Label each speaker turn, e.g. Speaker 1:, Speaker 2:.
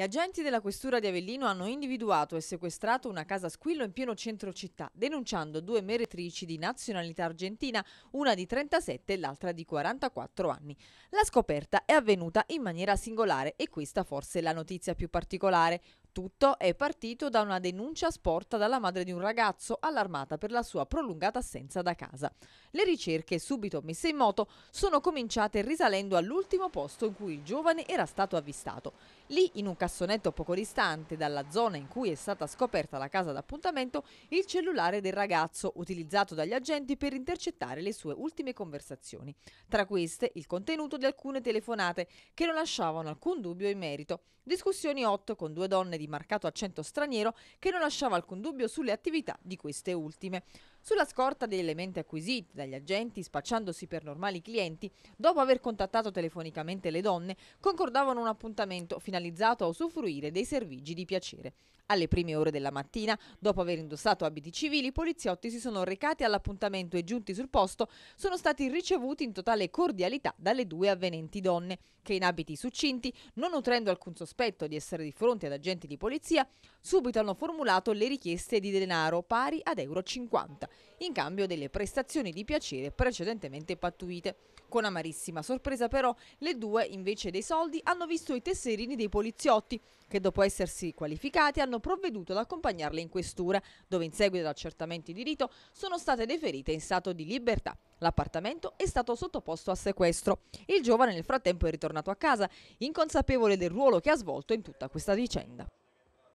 Speaker 1: Gli agenti della questura di Avellino hanno individuato e sequestrato una casa squillo in pieno centro città, denunciando due meretrici di nazionalità argentina, una di 37 e l'altra di 44 anni. La scoperta è avvenuta in maniera singolare e questa forse è la notizia più particolare. Tutto è partito da una denuncia sporta dalla madre di un ragazzo allarmata per la sua prolungata assenza da casa. Le ricerche subito messe in moto sono cominciate risalendo all'ultimo posto in cui il giovane era stato avvistato. Lì, in un cassonetto poco distante dalla zona in cui è stata scoperta la casa d'appuntamento, il cellulare del ragazzo utilizzato dagli agenti per intercettare le sue ultime conversazioni. Tra queste il contenuto di alcune telefonate che non lasciavano alcun dubbio in merito. Discussioni hot con due donne di marcato accento straniero che non lasciava alcun dubbio sulle attività di queste ultime. Sulla scorta degli elementi acquisiti dagli agenti spacciandosi per normali clienti, dopo aver contattato telefonicamente le donne, concordavano un appuntamento finalizzato a usufruire dei servigi di piacere. Alle prime ore della mattina, dopo aver indossato abiti civili, i poliziotti si sono recati all'appuntamento e giunti sul posto sono stati ricevuti in totale cordialità dalle due avvenenti donne, che in abiti succinti, non nutrendo alcun sospetto di essere di fronte ad agenti di polizia, subito hanno formulato le richieste di denaro pari ad euro 50 in cambio delle prestazioni di piacere precedentemente pattuite. Con amarissima sorpresa però le due invece dei soldi hanno visto i tesserini dei poliziotti che dopo essersi qualificati hanno provveduto ad accompagnarle in questura dove in seguito ad accertamenti di rito sono state deferite in stato di libertà. L'appartamento è stato sottoposto a sequestro. Il giovane nel frattempo è ritornato a casa, inconsapevole del ruolo che ha svolto in tutta questa vicenda.